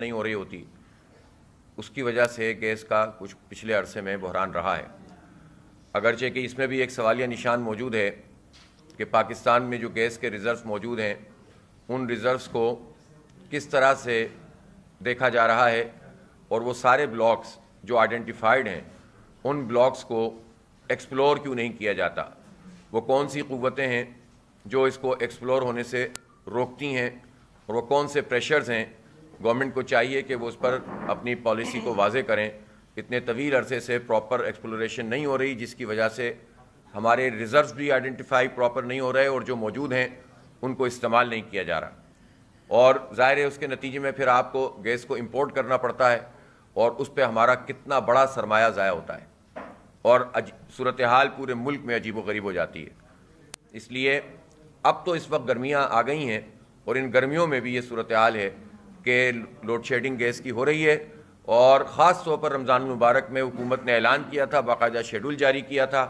नहीं हो रही होती उसकी वजह से गैस का कुछ पिछले अरसे में बहरान रहा है अगरचे कि इसमें भी एक सवालिया निशान मौजूद है कि पाकिस्तान में जो गैस के रिज़र्व मौजूद हैं उन रिज़र्व को किस तरह से देखा जा रहा है और वो सारे ब्लॉक्स जो आइडेंटिफाइड हैं उन ब्लॉक्स को एक्सप्लोर क्यों नहीं किया जाता वो कौन सी क़वतें हैं जो इसको एक्सप्लोर होने से रोकती हैं और वो कौन से प्रेशर्स हैं गवर्नमेंट को चाहिए कि वो उस पर अपनी पॉलिसी को वाजे करें इतने तवील अरसे से प्रॉपर एक्सप्लोरेशन नहीं हो रही जिसकी वजह से हमारे रिजर्व भी आइडेंटिफाई प्रॉपर नहीं हो रहे और जो मौजूद हैं उनको इस्तेमाल नहीं किया जा रहा और ज़ाहिर है उसके नतीजे में फिर आपको गैस को इम्पोर्ट करना पड़ता है और उस पर हमारा कितना बड़ा सरमाया ज़ाया होता है और सूरत हाल पूरे मुल्क में अजीब गरीब हो जाती है इसलिए अब तो इस वक्त गर्मियाँ आ गई हैं और इन गर्मियों में भी ये सूरत हाल है के लोड शेडिंग गैस की हो रही है और ख़ास तौर पर रमज़ान मुबारक में हुकूमत ने ऐलान किया था बाकायदा शेड्यूल जारी किया था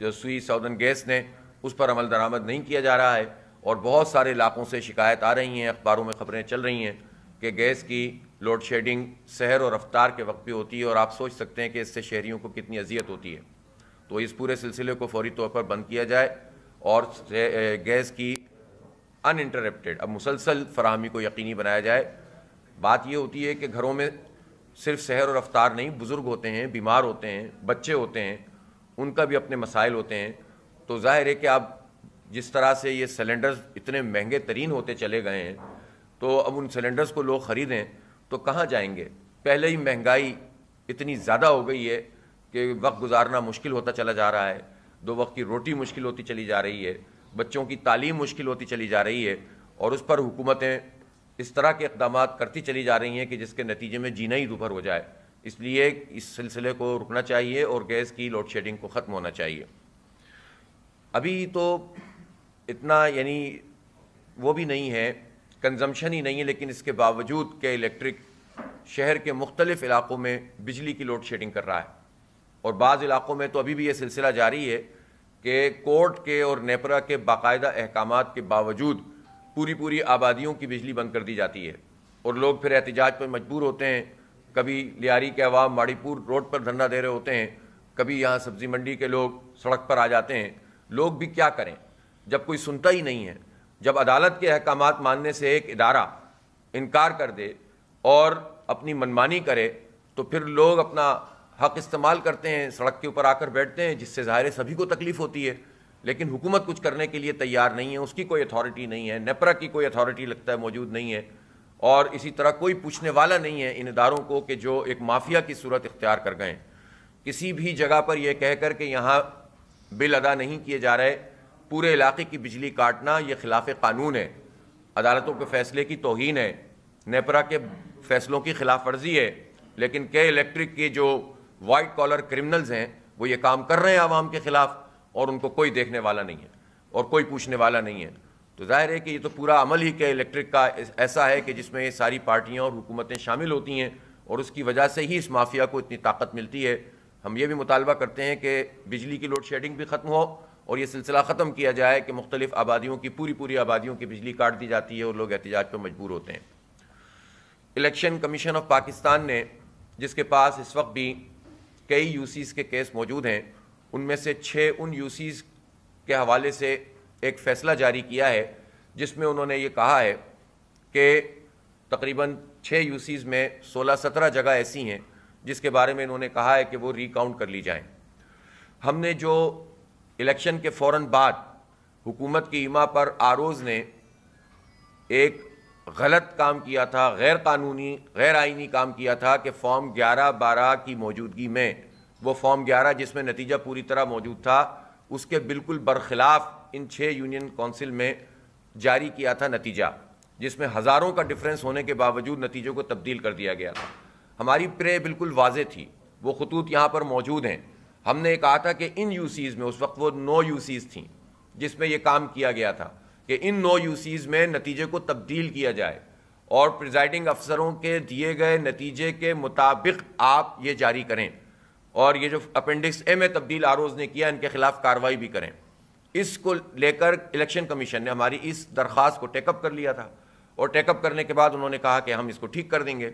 जो सुई सऊदन गैस ने उस पर अमल दरामद नहीं किया जा रहा है और बहुत सारे इलाकों से शिकायत आ रही हैं अखबारों में ख़बरें चल रही हैं कि गैस की लोड शेडिंग शहर और रफ्तार के वक्त भी होती है और आप सोच सकते हैं कि इससे शहरीों को कितनी अजियत होती है तो इस पूरे सिलसिले को फौरी तौर पर बंद किया जाए और गैस की अन इंटरप्टेड अब मुसलसल फरहमी को यकीनी बनाया जाए बात यह होती है कि घरों में सिर्फ शहर और रफ्तार नहीं बुज़ुर्ग होते हैं बीमार होते हैं बच्चे होते हैं उनका भी अपने मसाइल होते हैं तो ज़ाहिर है कि आप जिस तरह से ये सिलेंडर्स इतने महंगे तरीन होते चले गए हैं तो अब उन सिलेंडर्स को लोग ख़रीदें तो कहाँ जाएंगे पहले ही महंगाई इतनी ज़्यादा हो गई है कि वक्त गुजारना मुश्किल होता चला जा रहा है दो वक्त की रोटी मुश्किल होती चली जा रही है बच्चों की तालीम मुश्किल होती चली जा रही है और उस पर हुकूमतें इस तरह के इकदाम करती चली जा रही हैं कि जिसके नतीजे में जीना ही दुभर हो जाए इसलिए इस सिलसिले को रुकना चाहिए और गैस की लोड शेडिंग को ख़त्म होना चाहिए अभी तो इतना यानी वो भी नहीं है कंजम्पशन ही नहीं है लेकिन इसके बावजूद के इलेक्ट्रिक शहर के मुख्तलिफ़ इलाक़ों में बिजली की लोड शेडिंग कर रहा है और बाज़ इलाक़ों में तो अभी भी ये सिलसिला जारी है कि कोर्ट के और नेपरा के बाकायदा अहकाम के बावजूद पूरी पूरी आबादियों की बिजली बंद कर दी जाती है और लोग फिर एहतजाज पर मजबूर होते हैं कभी लियारी के अवाम माड़ीपुर रोड पर धरना दे रहे होते हैं कभी यहाँ सब्ज़ी मंडी के लोग सड़क पर आ जाते हैं लोग भी क्या करें जब कोई सुनता ही नहीं है जब अदालत के अहकाम मानने से एक इदारा इनकार कर दे और अपनी मनमानी करे तो फिर लोग अपना हक इस्तेमाल करते हैं सड़क के ऊपर आकर बैठते हैं जिससे ज़ाहिर सभी को तकलीफ़ होती है लेकिन हुकूमत कुछ करने के लिए तैयार नहीं है उसकी कोई अथॉरिटी नहीं है नेपरा की कोई अथॉरिटी लगता है मौजूद नहीं है और इसी तरह कोई पूछने वाला नहीं है इन इदारों को कि जो एक माफिया की सूरत इख्तियार कर गए किसी भी जगह पर यह कहकर के यहाँ बिल अदा नहीं किए जा रहे पूरे इलाके की बिजली काटना ये खिलाफ कानून है अदालतों के फैसले की तोहन है नेपरा के फैसलों की खिलाफ वर्जी है लेकिन के इलेक्ट्रिक के जो वाइट कॉलर क्रिमिनल्स हैं वो ये काम कर रहे हैं आवाम के ख़िलाफ़ और उनको कोई देखने वाला नहीं है और कोई पूछने वाला नहीं है तो जाहिर है कि ये तो पूरा अमल ही के इलेक्ट्रिक का ऐसा है कि जिसमें ये सारी पार्टियाँ और हुकूमतें शामिल होती हैं और उसकी वजह से ही इस माफिया को इतनी ताकत मिलती है हम ये भी मुतालबा करते हैं कि बिजली की लोड शेडिंग भी ख़त्म हो और ये सिलसिला ख़त्म किया जाए कि मुख्तलिफ आबादियों की पूरी पूरी आबादियों की बिजली काट दी जाती है और लोग एहतजाज पर मजबूर होते हैं इलेक्शन कमीशन ऑफ पाकिस्तान ने जिसके पास इस वक्त भी कई यूसीज़ के केस मौजूद हैं उनमें से छः उन यूसीस के हवाले से एक फ़ैसला जारी किया है जिसमें उन्होंने ये कहा है कि तकरीबन छः यूसीज़ में सोलह सत्रह जगह ऐसी हैं जिसके बारे में इन्होंने कहा है कि वो रिकाउंट कर ली जाएं हमने जो इलेक्शन के फ़ौर बाद हुकूमत की इमा पर आरोज़ ने एक गलत काम किया था गैर कानूनी गैर आइनी काम किया था कि फॉर्म ग्यारह बारह की मौजूदगी में वो फॉर्म ग्यारह जिसमें नतीजा पूरी तरह मौजूद था उसके बिल्कुल बरखिलाफ इन छः यूनियन काउंसिल में जारी किया था नतीजा जिसमें हज़ारों का डिफरेंस होने के बावजूद नतीजों को तब्दील कर दिया गया था हमारी प्रे बिल्कुल वाज थी वो खतूत यहाँ पर मौजूद हैं हमने कहा था कि इन यू में उस वक्त वो नौ यू थी जिसमें यह काम किया गया था कि इन नौ यूसीज में नतीजे को तब्दील किया जाए और प्रिजाइडिंग अफसरों के दिए गए नतीजे के मुताबिक आप ये जारी करें और ये जो अपेंडिक्स ए में तब्दील आरोज ने किया इनके खिलाफ कार्रवाई भी करें इसको लेकर इलेक्शन कमीशन ने हमारी इस दरख्वास्त को टेकअप कर लिया था और टेकअप करने के बाद उन्होंने कहा कि हम इसको ठीक कर देंगे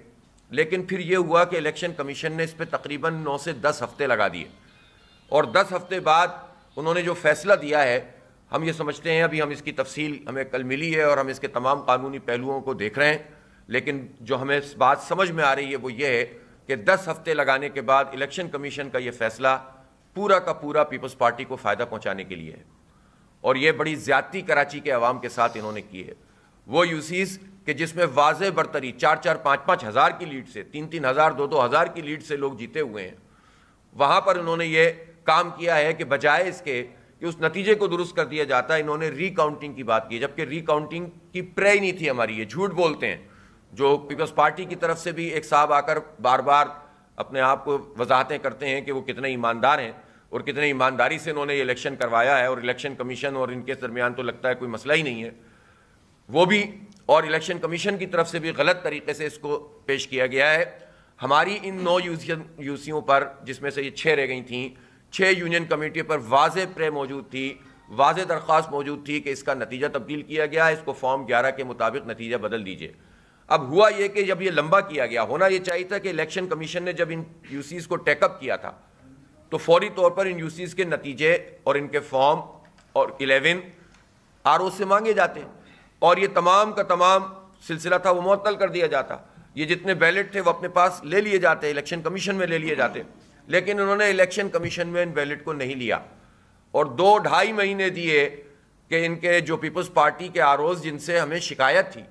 लेकिन फिर ये हुआ कि इलेक्शन कमीशन ने इस पर तकरीबन नौ से दस हफ्ते लगा दिए और दस हफ्ते बाद उन्होंने जो फैसला दिया है हम ये समझते हैं अभी हम इसकी तफसील हमें कल मिली है और हम इसके तमाम कानूनी पहलुओं को देख रहे हैं लेकिन जो हमें बात समझ में आ रही है वो ये है कि दस हफ्ते लगाने के बाद इलेक्शन कमीशन का ये फैसला पूरा का पूरा पीपल्स पार्टी को फ़ायदा पहुँचाने के लिए है और ये बड़ी ज्यादती कराची के आवाम के साथ इन्होंने की है वो यूसीज कि जिसमें वाज बरतरी चार चार पाँच पाँच हज़ार की लीड से तीन तीन हज़ार दो दो हज़ार की लीड से लोग जीते हुए हैं वहाँ पर उन्होंने ये काम किया है कि बजाय इसके कि उस नतीजे को दुरुस्त कर दिया जाता है इन्होंने रिकाउंटिंग की बात की जबकि रिकाउंटिंग की प्रे ही नहीं थी हमारी ये झूठ बोलते हैं जो पीपल्स पार्टी की तरफ से भी एक साहब आकर बार बार अपने आप को वजाहतें करते हैं कि वो कितने ईमानदार हैं और कितने ईमानदारी से इन्होंने ये इलेक्शन करवाया है और इलेक्शन कमीशन और इनके दरमियान तो लगता है कोई मसला ही नहीं है वो भी और इलेक्शन कमीशन की तरफ से भी गलत तरीके से इसको पेश किया गया है हमारी इन नौ यूसियों पर जिसमें से ये छः रह गई थी छः यूनियन कमेटी पर वाज प्रे मौजूद थी वाज दरख्वास्त मौजूद थी कि इसका नतीजा तब्दील किया गया इसको फॉर्म ग्यारह के मुताबिक नतीजा बदल दीजिए अब हुआ यह कि जब यह लंबा किया गया होना यह चाहिए था कि इलेक्शन कमीशन ने जब इन यूसीज को टेकअप किया था तो फौरी तौर पर इन यूसीज के नतीजे और इनके फॉर्म और इलेवन आर से मांगे जाते और ये तमाम का तमाम सिलसिला था वो मअतल कर दिया जाता ये जितने बैलेट थे वो अपने पास ले लिए जाते इलेक्शन कमीशन में ले लिए जाते लेकिन उन्होंने इलेक्शन कमीशन में इन बैलेट को नहीं लिया और दो ढाई महीने दिए कि इनके जो पीपल्स पार्टी के आर जिनसे हमें शिकायत थी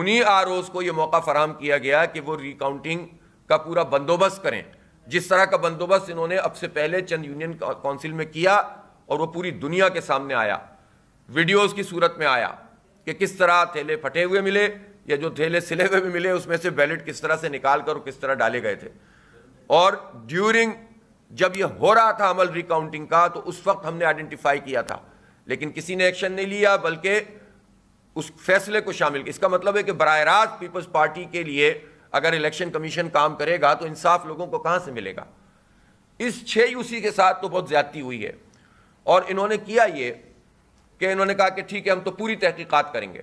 उन्हीं आर को यह मौका फराम किया गया कि वो रिकाउंटिंग का पूरा बंदोबस्त करें जिस तरह का बंदोबस्त इन्होंने अब से पहले चंद यूनियन काउंसिल में किया और वो पूरी दुनिया के सामने आया वीडियोस की सूरत में आया कि किस तरह थैले फटे हुए मिले या जो थैले सिले हुए भी मिले उसमें से बैलेट किस तरह से निकाल कर और किस तरह डाले गए थे और ड्यूरिंग जब यह हो रहा था अमल रिकाउंटिंग का तो उस वक्त हमने आइडेंटिफाई किया था लेकिन किसी ने एक्शन नहीं लिया बल्कि उस फैसले को शामिल किया इसका मतलब है कि बरह रास्त पीपल्स पार्टी के लिए अगर इलेक्शन कमीशन काम करेगा तो इंसाफ लोगों को कहां से मिलेगा इस छह यूसी के साथ तो बहुत ज्यादती हुई है और इन्होंने किया ये कि इन्होंने कहा कि ठीक है हम तो पूरी तहकीकात करेंगे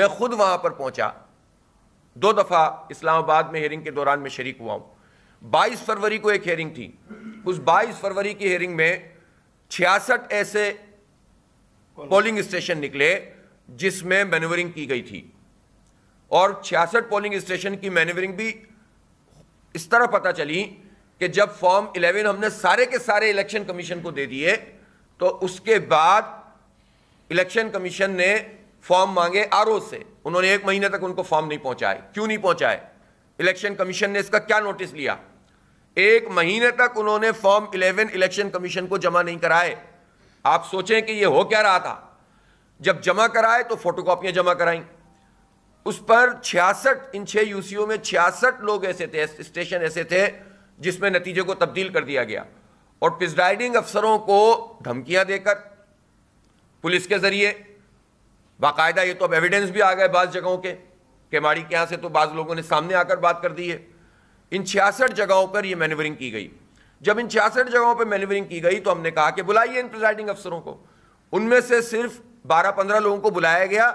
मैं खुद वहां पर पहुंचा दो दफ़ा इस्लामाबाद में हियरिंग के दौरान मैं शरीक हुआ हूं 22 फरवरी को एक हेयरिंग थी उस 22 फरवरी की हेयरिंग में छियासठ ऐसे पोलिंग स्टेशन निकले जिसमें मैनवरिंग की गई थी और छियासठ पोलिंग स्टेशन की मैन्यूवरिंग भी इस तरह पता चली कि जब फॉर्म 11 हमने सारे के सारे इलेक्शन कमीशन को दे दिए तो उसके बाद इलेक्शन कमीशन ने फॉर्म मांगे आर से उन्होंने एक महीने तक उनको फॉर्म नहीं पहुंचाए क्यों नहीं पहुंचाए इलेक्शन कमीशन ने इसका क्या नोटिस लिया एक महीने तक उन्होंने फॉर्म 11 इलेक्शन कमीशन को जमा नहीं कराए आप सोचें कि यह हो क्या रहा था जब जमा कराए तो फोटोकॉपियां जमा कराई उस पर छियासठ इन छह यूसीओ में छियासठ लोग ऐसे थे स्टेशन ऐसे थे जिसमें नतीजे को तब्दील कर दिया गया और प्रिजाइडिंग अफसरों को धमकियां देकर पुलिस के ज़रिए बाकायदा ये तो अब एविडेंस भी आ गए बाज़ जगहों के केमाड़ी के यहां से तो बाज़ लोगों ने सामने आकर बात कर दी है इन छियासठ जगहों पर यह मैनेवरिंग की गई जब इन छियासठ जगहों पर मैनेवरिंग की गई तो हमने कहा कि बुलाइए इन प्रिजाइडिंग अफसरों को उनमें से सिर्फ बारह पंद्रह लोगों को बुलाया गया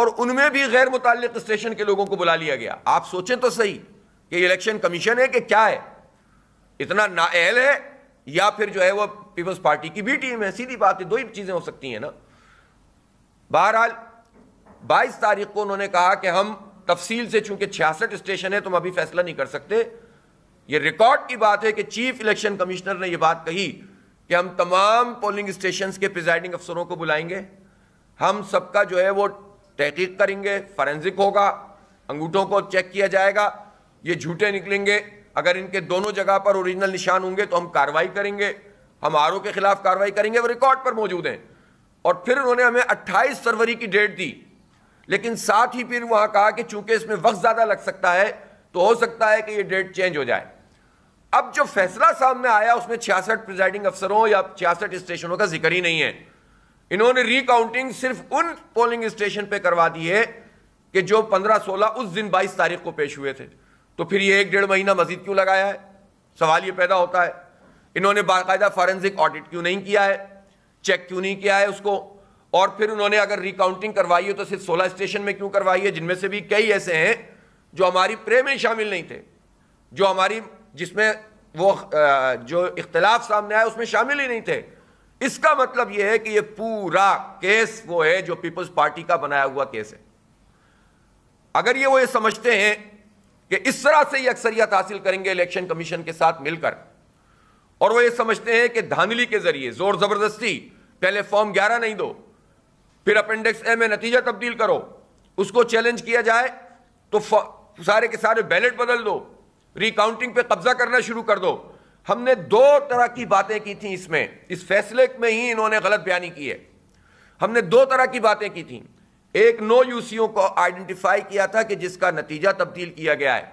और उनमें भी गैर मुतल स्टेशन के लोगों को बुला लिया गया आप सोचें तो सही कि इलेक्शन कमीशन है कि क्या है इतना नाअहल है या फिर जो है वह पीपल्स पार्टी की भी टीम है सीधी बात है दो ही चीज़ें हो सकती हैं ना बहरहाल बाईस तारीख को उन्होंने कहा कि हम तफसील से चूंकि छियासठ स्टेशन है तो अभी फैसला नहीं कर सकते ये रिकॉर्ड की बात है कि चीफ इलेक्शन कमिश्नर ने यह बात कही कि हम तमाम पोलिंग स्टेशन के प्रिजाइडिंग अफसरों को बुलाएंगे हम सबका जो है वो तहकीक करेंगे फॉरेंसिक होगा अंगूठों को चेक किया जाएगा ये झूठे निकलेंगे अगर इनके दोनों जगह पर ओरिजिनल निशान होंगे तो हम कार्रवाई करेंगे हम आर के खिलाफ कार्रवाई करेंगे वो रिकॉर्ड पर मौजूद हैं और फिर उन्होंने हमें 28 फरवरी की डेट दी लेकिन साथ ही फिर वहां कहा कि चूंकि इसमें वक्त ज़्यादा लग सकता है तो हो सकता है कि यह डेट चेंज हो जाए अब जो फैसला सामने आया उसमें छियासठ प्रिजाइडिंग अफसरों या छियासठ स्टेशनों का जिक्र ही नहीं है इन्होंने रिकाउंटिंग सिर्फ उन पोलिंग स्टेशन पर करवा दी है कि जो 15-16 उस दिन 22 तारीख को पेश हुए थे तो फिर ये एक डेढ़ महीना मजीद क्यों लगाया है सवाल ये पैदा होता है इन्होंने बाकायदा फॉरेंसिक ऑडिट क्यों नहीं किया है चेक क्यों नहीं किया है उसको और फिर उन्होंने अगर रिकाउंटिंग करवाई हो तो सिर्फ सोलह स्टेशन में क्यों करवाई है जिनमें से भी कई ऐसे हैं जो हमारी प्रे में शामिल नहीं थे जो हमारी जिसमें वो जो इख्तलाफ सामने आया उसमें शामिल ही नहीं थे इसका मतलब यह है कि यह पूरा केस वो है जो पीपल्स पार्टी का बनाया हुआ केस है अगर ये वो ये समझते हैं कि इस तरह से ये अक्सरियत हासिल करेंगे इलेक्शन कमीशन के साथ मिलकर और वो ये समझते हैं कि धांधली के जरिए जोर जबरदस्ती पहले फॉर्म ग्यारह नहीं दो फिर अपेंडिक्स ए में नतीजा तब्दील करो उसको चैलेंज किया जाए तो सारे के सारे बैलेट बदल दो रिकाउंटिंग पे कब्जा करना शुरू कर दो हमने दो तरह की बातें की थी इसमें इस फैसले में ही इन्होंने गलत बयानी की है हमने दो तरह की बातें की थी एक नो यूसीओ को आइडेंटिफाई किया था कि जिसका नतीजा तब्दील किया गया है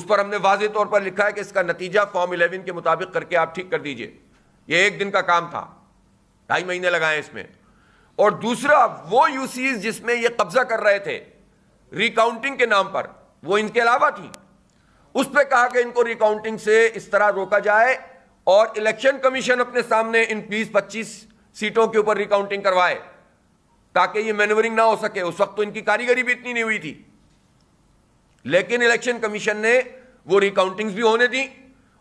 उस पर हमने वाजे तौर पर लिखा है कि इसका नतीजा फॉर्म इलेवन के मुताबिक करके आप ठीक कर दीजिए यह एक दिन का काम था ढाई महीने लगाए इसमें और दूसरा वो यूसीज जिसमें ये कब्जा कर रहे थे रिकाउंटिंग के नाम पर वो इनके अलावा थी उस पर कहा कि इनको रिकाउंटिंग से इस तरह रोका जाए और इलेक्शन कमीशन अपने सामने इन बीस पच्चीस सीटों के ऊपर रिकाउंटिंग करवाए ताकि ये मैनवरिंग ना हो सके उस वक्त तो इनकी कारीगरी भी इतनी नहीं हुई थी लेकिन इलेक्शन कमीशन ने वो रिकाउंटिंग्स भी होने दी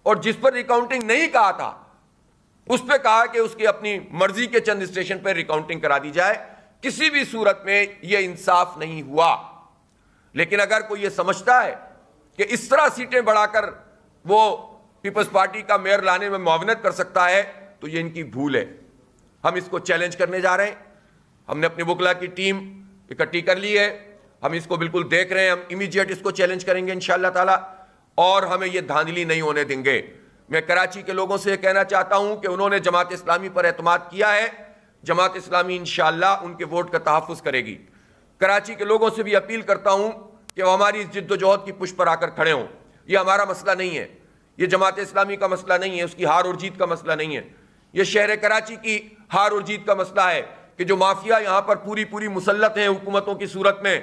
और जिस पर रिकाउंटिंग नहीं कहा था उस पर कहा कि उसकी अपनी मर्जी के चंद स्टेशन पर रिकाउंटिंग करा दी जाए किसी भी सूरत में यह इंसाफ नहीं हुआ लेकिन अगर कोई यह समझता है कि इस तरह सीटें बढ़ाकर वो पीपल्स पार्टी का मेयर लाने में मुआवनत कर सकता है तो ये इनकी भूल है हम इसको चैलेंज करने जा रहे हैं हमने अपने बुकला की टीम इकट्ठी कर ली है हम इसको बिल्कुल देख रहे हैं हम इमीजिएट इसको चैलेंज करेंगे इन ताला और हमें यह धांधली नहीं होने देंगे मैं कराची के लोगों से कहना चाहता हूँ कि उन्होंने जमात इस्लामी पर अतमाद किया है जमात इस्लामी इन उनके वोट का तहफ़ करेगी कराची के लोगों से भी अपील करता हूँ कि वह हमारी इस जद्दोजहद की पुष्ट पर आकर खड़े हों ये हमारा मसला नहीं है ये जमात इस्लामी का मसला नहीं है उसकी हार और जीत का मसला नहीं है ये शहर कराची की हार और जीत का मसला है कि जो माफिया यहाँ पर पूरी पूरी मुसलत हैं हुकूमतों की सूरत में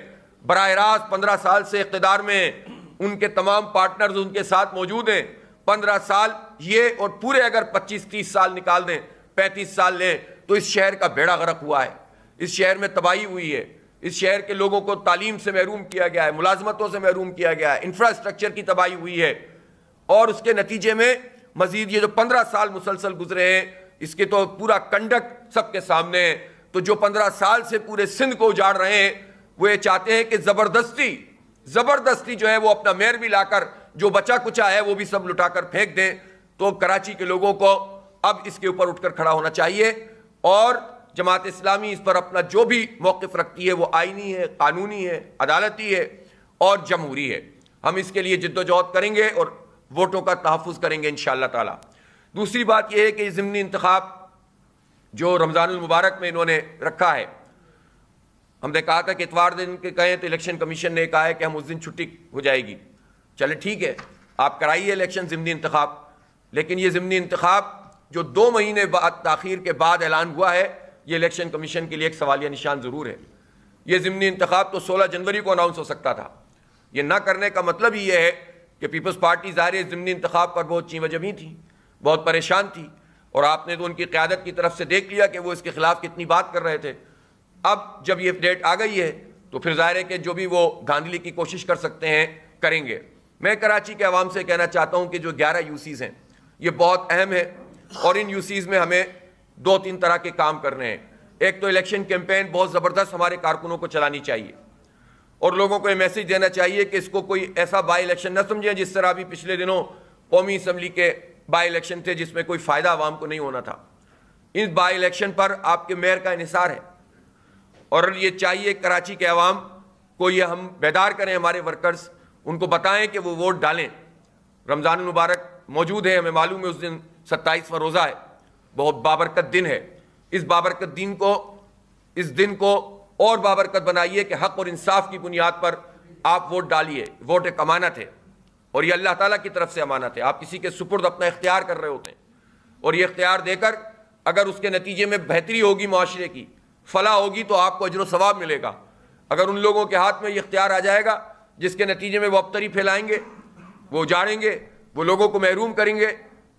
बरह रास्त पंद्रह साल से इकतदार में उनके तमाम पार्टनर्स उनके साथ मौजूद हैं पंद्रह साल ये और पूरे अगर पच्चीस तीस साल निकाल दें पैंतीस साल लें तो इस शहर का बेड़ा गर्क हुआ है इस शहर में तबाही हुई है इस शहर के लोगों को तालीम से महरूम किया गया है मुलाजमतों से महरूम किया गया है इंफ्रास्ट्रक्चर की तबाही हुई है और उसके नतीजे में मजीद ये जो पंद्रह साल मुसलसल गुजरे हैं इसके तो पूरा कंडक्ट सबके सामने है तो जो पंद्रह साल से पूरे सिंध को उजाड़ रहे हैं वो ये चाहते हैं कि ज़बरदस्ती ज़बरदस्ती जो है वो अपना मेयर भी लाकर जो बचा कुचा है वो भी सब लुटाकर फेंक दें तो कराची के लोगों को अब इसके ऊपर उठकर खड़ा होना चाहिए और जमात इस्लामी इस पर अपना जो भी मौक़ रखती है वो आइनी है कानूनी है अदालती है और जमहूरी है हम इसके लिए जद्दोजहद करेंगे और वोटों का तहफ़ करेंगे इन शाह दूसरी बात यह है कि ज़मनी इंतखा जो रमज़ानमबारक में इन्होंने रखा है हमने कहा था कि इतवार दिन के कहें तो इलेक्शन कमीशन ने कहा है कि हम उस दिन छुट्टी हो जाएगी चलें ठीक है आप कराइए इलेक्शन जिमनी इंतखाब लेकिन ये ज़मनी इंतखब जो दो महीने बाद तखिर के बाद ऐलान हुआ है ये इलेक्शन कमीशन के लिए एक सवालिया निशान ज़रूर है ये ज़मनी इंतखाब तो सोलह जनवरी को अनाउंस हो सकता था ये ना करने का मतलब ये है कि पीपल्स पार्टी ज़ाहिर ज़मनी इंतखाब पर बहुत जमी थी बहुत परेशान थी और आपने तो उनकी क़्यादत की तरफ से देख लिया कि वो इसके ख़िलाफ़ कितनी बात कर रहे थे अब जब ये डेट आ गई है तो फिर ज़ाहिर है कि जो भी वो धांधली की कोशिश कर सकते हैं करेंगे मैं कराची के आवाम से कहना चाहता हूँ कि जो ग्यारह यूसीज़ हैं ये बहुत अहम है और इन यूसीज़ में हमें दो तीन तरह के काम करने हैं एक तो इलेक्शन कैंपेन बहुत ज़बरदस्त हमारे कारकुनों को चलानी चाहिए और लोगों को ये मैसेज देना चाहिए कि इसको कोई ऐसा बाई इलेक्शन न समझें जिस तरह अभी पिछले दिनों कौमी असम्बली के बाई इलेक्शन थे जिसमें कोई फ़ायदा आवाम को नहीं होना था इस बाई इलेक्शन पर आपके मेयर का इसार है और ये चाहिए कराची के आवाम को ये हम बेदार करें हमारे वर्कर्स उनको बताएं कि वो वोट डालें रमज़ान मुबारक मौजूद है हमें मालूम है उस दिन सत्ताईसवा रोज़ा है बहुत बाबरकत दिन है इस बाबरकत दिन को इस दिन को और बाबरकत बनाइए कि हक़ और इंसाफ की बुनियाद पर आप वोट डालिए वोट एक अमानत है और ये अल्लाह ताला की तरफ से अमानत है आप किसी के सुपुर्द अपना इख्तियार कर रहे होते हैं और ये इख्तियार देकर अगर उसके नतीजे में बेहतरी होगी माशरे की फलाह होगी तो आपको अजर सवाब मिलेगा अगर उन लोगों के हाथ में ये इख्तियार आ जाएगा जिसके नतीजे में वो अबतरी फैलाएंगे वो उजाड़ेंगे वो लोगों को महरूम करेंगे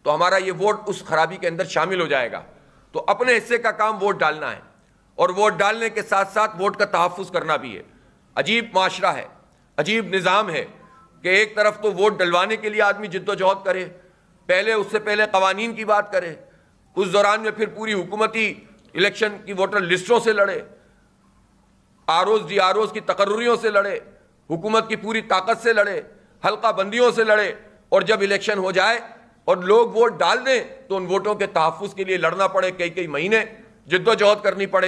तो हमारा ये वोट उस खराबी के अंदर शामिल हो जाएगा तो अपने हिस्से का काम वोट डालना है और वोट डालने के साथ साथ वोट का तहफ़ करना भी है अजीब माशरा है अजीब निज़ाम है कि एक तरफ तो वोट डलवाने के लिए आदमी जद्दोजहद करे पहले उससे पहले कवानीन की बात करे उस दौरान में फिर पूरी हुकूमती इलेक्शन की वोटर लिस्टों से लड़े आर ओज डी आर ओज की तकर्रियों से लड़े हुकूमत की पूरी ताकत से लड़े हल्का बंदियों से लड़े और जब इलेक्शन हो जाए और लोग वोट डाल दें तो उन वोटों के तहफ़ के लिए लड़ना पड़े कई कई महीने जद्दोजहद करनी पड़े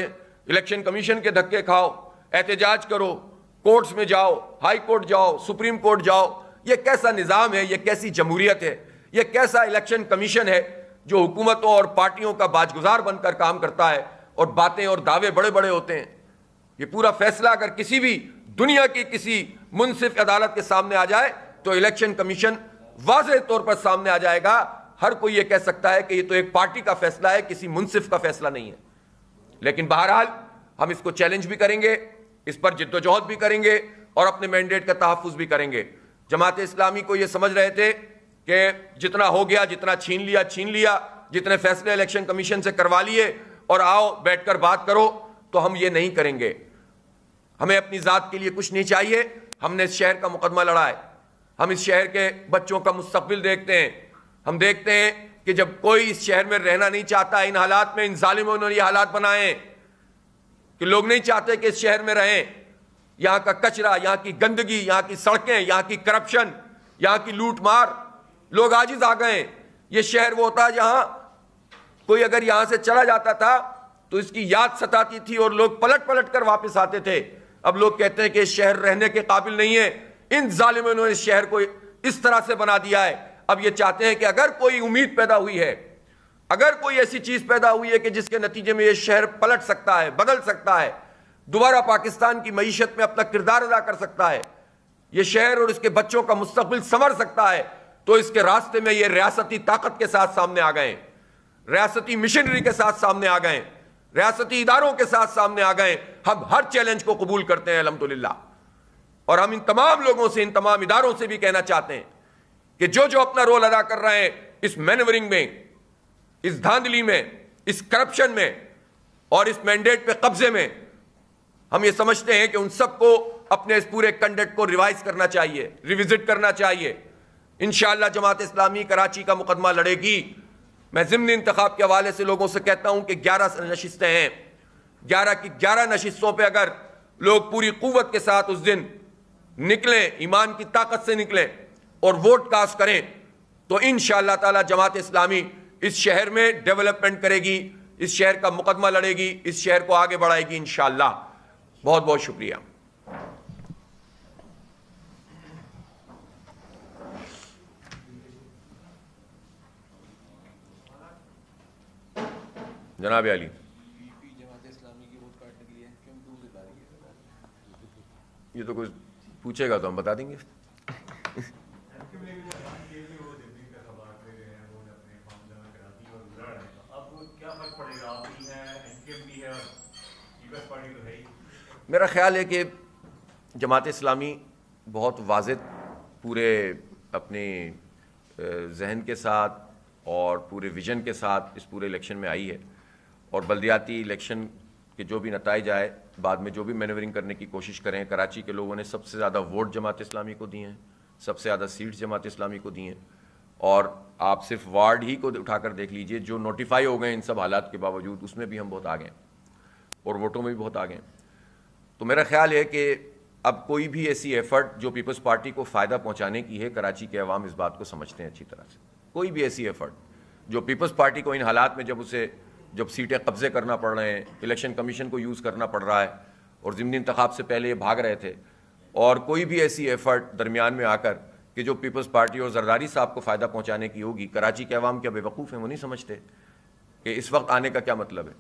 इलेक्शन कमीशन के धक्के खाओ एहतजाज करो कोर्ट्स में जाओ हाई कोर्ट जाओ सुप्रीम कोर्ट जाओ ये कैसा निज़ाम है ये कैसी जमहूरियत है ये कैसा इलेक्शन कमीशन है जो हुकूमतों और पार्टियों का बाजगुजार बनकर काम करता है और बातें और दावे बड़े बड़े होते हैं ये पूरा फैसला अगर किसी भी दुनिया की किसी मुनसिफ अदालत के सामने आ जाए तो इलेक्शन कमीशन वाज तौर पर सामने आ जाएगा हर कोई यह कह सकता है कि यह तो एक पार्टी का फैसला है किसी मुनसिफ का फैसला नहीं है लेकिन बहरहाल हम इसको चैलेंज भी करेंगे इस पर जिद्दोजहद भी करेंगे और अपने मैंडेट का तहफुज भी करेंगे जमात इस्लामी को यह समझ रहे थे कि जितना हो गया जितना छीन लिया छीन लिया जितने फैसले इलेक्शन कमीशन से करवा लिए और आओ बैठकर बात करो तो हम ये नहीं करेंगे हमें अपनी ज़ात के लिए कुछ नहीं चाहिए हमने इस शहर का मुकदमा लड़ा है हम इस शहर के बच्चों का मुस्तबिल देखते हैं हम देखते हैं कि जब कोई इस शहर में रहना नहीं चाहता इन हालात में इन ालिमों ने ये हालात बनाए कि लोग नहीं चाहते कि इस शहर में रहें यहाँ का कचरा यहाँ की गंदगी यहाँ की सड़कें यहाँ की करप्शन यहाँ की लूट मार लोग आजिज आ गए ये शहर वो होता जहाँ कोई अगर यहाँ से चला जाता था तो इसकी याद सताती थी और लोग पलट पलट कर वापस आते थे अब लोग कहते हैं कि शहर रहने के काबिल नहीं है इन जालिमों ने इस शहर को इस तरह से बना दिया है अब ये चाहते हैं कि अगर कोई उम्मीद पैदा हुई है अगर कोई ऐसी चीज़ पैदा हुई है कि जिसके नतीजे में यह शहर पलट सकता है बदल सकता है दोबारा पाकिस्तान की मीशत में अपना किरदार अदा कर सकता है यह शहर और इसके बच्चों का मुस्तबिल संवर सकता है तो इसके रास्ते में यह रियासती ताकत के साथ सामने आ गए रियासती मिशनरी के साथ सामने आ गए रियासती इदारों के साथ सामने आ गए हम हर चैलेंज को कबूल करते हैं अलहमदिल्ला और हम इन तमाम लोगों से इन तमाम इदारों से भी कहना चाहते हैं कि जो जो अपना रोल अदा कर रहे हैं इस मैनवरिंग में इस धांधली में इस करप्शन में और इस मैंडेट पे कब्जे में हम ये समझते हैं कि उन सबको अपने इस पूरे कंडक्ट को रिवाइज करना चाहिए रिविजिट करना चाहिए इन जमात इस्लामी कराची का मुकदमा लड़ेगी मैं जिमनी इंतखा के हवाले से लोगों से कहता हूँ कि ग्यारह नशस्तें हैं ग्यारह की ग्यारह नशस्तों पर अगर लोग पूरी कुत के साथ उस दिन निकलें ईमान की ताकत से निकलें और वोट कास्ट करें तो इन ताला जमात इस्लामी इस शहर में डेवलपमेंट करेगी इस शहर का मुकदमा लड़ेगी इस शहर को आगे बढ़ाएगी इन बहुत बहुत शुक्रिया जनाब अली ये तो कुछ पूछेगा तो हम बता देंगे मेरा ख्याल है कि जमात इस्लामी बहुत वाज पूरे अपने जहन के साथ और पूरे विजन के साथ इस पूरे इलेक्शन में आई है और बल्दियाती इलेक्शन के जो भी नतज आए बाद में जो भी मैनवरिंग करने की कोशिश करें कराची के लोगों ने सबसे ज़्यादा वोट जमात इस्लामी को दिए हैं सबसे ज़्यादा सीट जमात इस्लामी को दी हैं और आप सिर्फ वार्ड ही को उठाकर देख लीजिए जो नोटिफाई हो गए इन सब हालात के बावजूद उसमें भी हम बहुत आगे हैं और वोटों में भी बहुत आगे हैं तो मेरा ख्याल है कि अब कोई भी ऐसी एफर्ट जो पीपल्स पार्टी को फ़ायदा पहुँचाने की है कराची के अवाम इस बात को समझते हैं अच्छी तरह से कोई भी ऐसी एफर्ट जो पीपल्स पार्टी को इन हालात में जब उसे जब सीटें कब्ज़े करना पड़ रहे हैं इलेक्शन कमीशन को यूज़ करना पड़ रहा है और ज़मनी इंतखब से पहले ये भाग रहे थे और कोई भी ऐसी एफर्ट दरमियान में आकर कि जो पीपल्स पार्टी और जरदारी साहब को फ़ायदा पहुँचाने की होगी कराची के अवाम क्या बेवकूफ़ हैं वो नहीं समझते कि इस वक्त आने का क्या मतलब है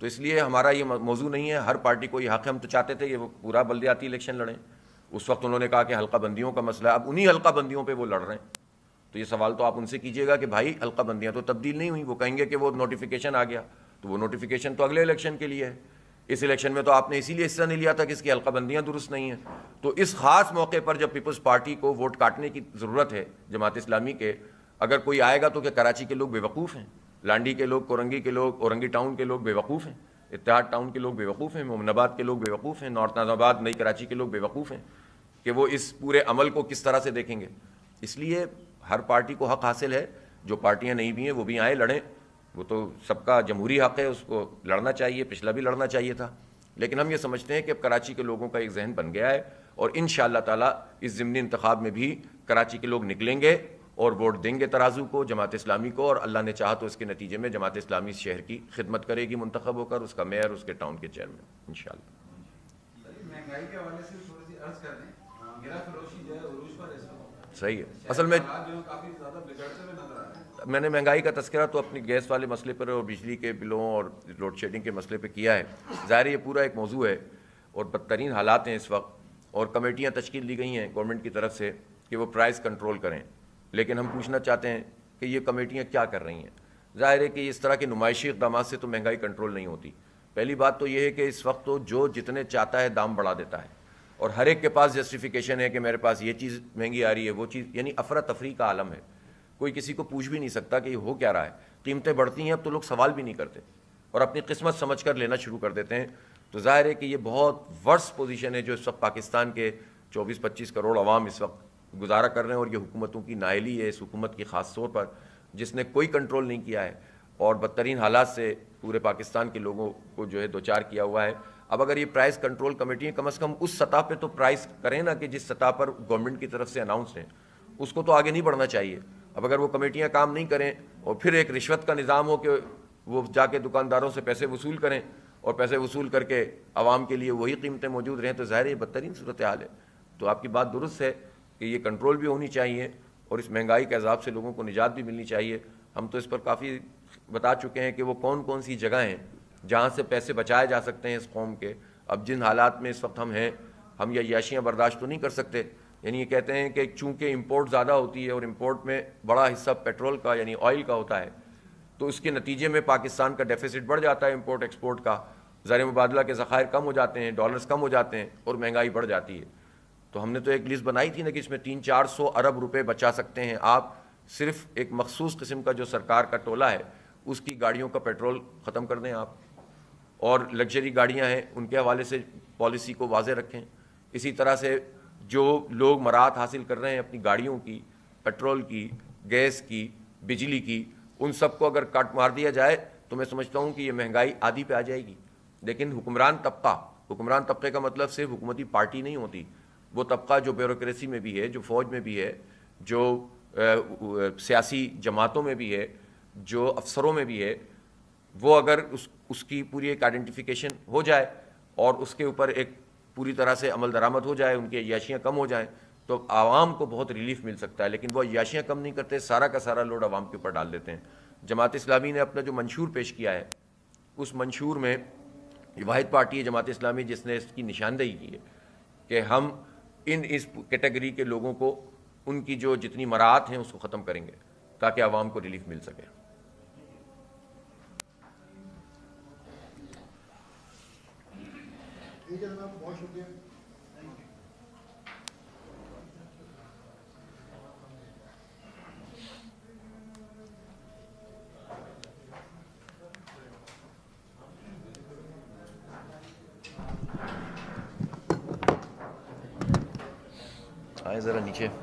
तो इसलिए हमारा ये मौजू नहीं है हर पार्टी को ये हक हम तो चाहते थे कि वो पूरा बल्दियाती इलेक्शन लड़ें उस वक्त उन्होंने कहा कि हल्का बंदियों का मसला अब उन्हीं हल्का बंदियों पर वो लड़ रहे हैं तो ये सवाल तो आप उनसे कीजिएगा कि भाई हल्का बंदियाँ तो तब्दील नहीं हुई वो कहेंगे कि वो नोटिफिकेशन आ गया तो वो नोटिफिकेशन तो अगले इलेक्शन के लिए है इस इलेक्शन में तो आपने इसीलिए हिस्सा नहीं लिया था कि इसकी हल्काबंदियाँ दुरुस्त नहीं हैं तो इस ख़ास मौके पर जब पीपल्स पार्टी को वोट काटने की ज़रूरत है जमात इस्लामी के अगर कोई आएगा तो क्या कराची के लोग बेवकूफ़ हैं लांडी के लोग कोरंगी के लोग औरंगी टाउन के लोग बेवकूफ़ हैं इतिहाद टाउन के लोग बेवकूफ़ हैं मोमनाबाद के लोग बेवकूफ़ हैं नॉर्थ नाजाबाद नई कराची के लोग बेवकूफ़ हैं कि वो इस पूरे अमल को किस तरह से देखेंगे इसलिए हर पार्टी को हक हासिल है जो पार्टियाँ नहीं भी हैं वो भी आए लड़ें वो तो सबका जमहूरी हक है उसको लड़ना चाहिए पिछला भी लड़ना चाहिए था लेकिन हम ये समझते हैं कि अब कराची के लोगों का एक जहन बन गया है और इन ताला इस ज़मनी इंतखब में भी कराची के लोग निकलेंगे और वोट देंगे तराजू को जमात इस्लामी को और अल्लाह ने चाहा तो इसके नतीजे में जमात इस्लामी इस शहर की खिदमत करेगी मंतखब होकर उसका मेयर उसके टाउन के चेयरमैन इन शाह महंगाई के हवाले से थोड़ी सी अर्ज कर दें गिरा फरोशी जो है उरूज पर सही है असल में मैंने महंगाई का तस्करा तो अपनी गैस वाले मसले पर और बिजली के बिलों और लोड शेडिंग के मसले पर किया है ज़ाहिर ये पूरा एक मौजू है और बदतरीन हालात हैं इस वक्त और कमेटियाँ तश्कील दी गई हैं गवर्नमेंट की तरफ से कि वो प्राइस कंट्रोल करें लेकिन हम पूछना चाहते हैं कि ये कमेटियाँ क्या कर रही हैं ज़ाहिर है कि इस तरह के नुमाइशी इकदाम से तो महंगाई कंट्रोल नहीं होती पहली बात तो ये है कि इस वक्त तो जो जितने चाहता है दाम बढ़ा देता है और हर एक के पास जस्टिफिकेशन है कि मेरे पास ये चीज़ महंगी आ रही है वो चीज़ यानी अफरा तफरी का आलम है कोई किसी को पूछ भी नहीं सकता कि ये हो क्या रहा है कीमतें बढ़ती हैं अब तो लोग सवाल भी नहीं करते और अपनी किस्मत समझ कर लेना शुरू कर देते हैं तो जाहिर है कि ये बहुत वर्स पोजीशन है जो इस वक्त पाकिस्तान के चौबीस पच्चीस करोड़ अवाम इस वक्त गुजारा कर रहे हैं और ये हुकूमतों की नाइली है इस हुकूमत की ख़ास तौर पर जिसने कोई कंट्रोल नहीं किया है और बदतरीन हालात से पूरे पाकिस्तान के लोगों को जो है दो चार किया हुआ है अब अगर ये प्राइस कंट्रोल कमेटी है कम से कम उस सतह पे तो प्राइस करें ना कि जिस सतह पर गवर्नमेंट की तरफ से अनाउंस है उसको तो आगे नहीं बढ़ना चाहिए अब अगर वो कमेटियाँ काम नहीं करें और फिर एक रिश्वत का निज़ाम हो कि वो जाके दुकानदारों से पैसे वसूल करें और पैसे वसूल करके आवाम के लिए वही कीमतें मौजूद रहें तो ज़ाहिर ये बदतरीन सूरत हाल है तो आपकी बात दुरुस्त है कि ये कंट्रोल भी होनी चाहिए और इस महंगाई के अजाब से लोगों को निजात भी मिलनी चाहिए हम तो इस पर काफ़ी बता चुके हैं कि वो कौन कौन सी जगह हैं जहाँ से पैसे बचाए जा सकते हैं इस कौम के अब जिन हालात में इस वक्त हम हैं हम यह याशियाँ बर्दाश्त तो नहीं कर सकते यानी ये कहते हैं कि चूँकि इम्पोर्ट ज़्यादा होती है और इम्पोर्ट में बड़ा हिस्सा पेट्रोल का यानी ऑयल का होता है तो इसके नतीजे में पाकिस्तान का डेफिसिट बढ़ जाता है इम्पोर्ट एक्सपोर्ट का ज़र मुबादला के ज़ख़ायर कम हो जाते हैं डॉलर्स कम हो जाते हैं और महंगाई बढ़ जाती है तो हमने तो एक लिस्ट बनाई थी ना कि इसमें तीन चार सौ अरब रुपये बचा सकते हैं आप सिर्फ एक मखसूस किस्म का जो सरकार का टोला है उसकी गाड़ियों का पेट्रोल ख़त्म कर दें आप और लग्जरी गाड़ियां हैं उनके हवाले से पॉलिसी को वाजे रखें इसी तरह से जो लोग मराहत हासिल कर रहे हैं अपनी गाड़ियों की पेट्रोल की गैस की बिजली की उन सबको अगर काट मार दिया जाए तो मैं समझता हूँ कि ये महंगाई आधी पे आ जाएगी लेकिन हुक्मरान तबका हुक्मरान तबके का मतलब सिर्फ हुकूमती पार्टी नहीं होती वो तबका जो ब्यूरोसी में भी है जो फ़ौज में भी है जो सियासी जमातों में भी है जो अफसरों में भी है वो अगर उस उसकी पूरी एक आइडेंटिफिकेशन हो जाए और उसके ऊपर एक पूरी तरह से अमल दरामद हो जाए उनकी याशियाँ कम हो जाएँ तो आवाम को बहुत रिलीफ मिल सकता है लेकिन वह याशियाँ कम नहीं करते सारा का सारा लोड आवाम के ऊपर डाल देते हैं जमात इस्लामी ने अपना जो मंशूर पेश किया है उस मंशूर में वाहिद पार्टी है जमात इस्लामी जिसने इसकी निशानदेही की है कि हम इन इस कैटेगरी के लोगों को उनकी जो जितनी मराहत हैं उसको ख़त्म करेंगे ताकि आवाम को रिलीफ मिल सके ठीक है जनाब बहुत शुक्रिया ज़रा नीचे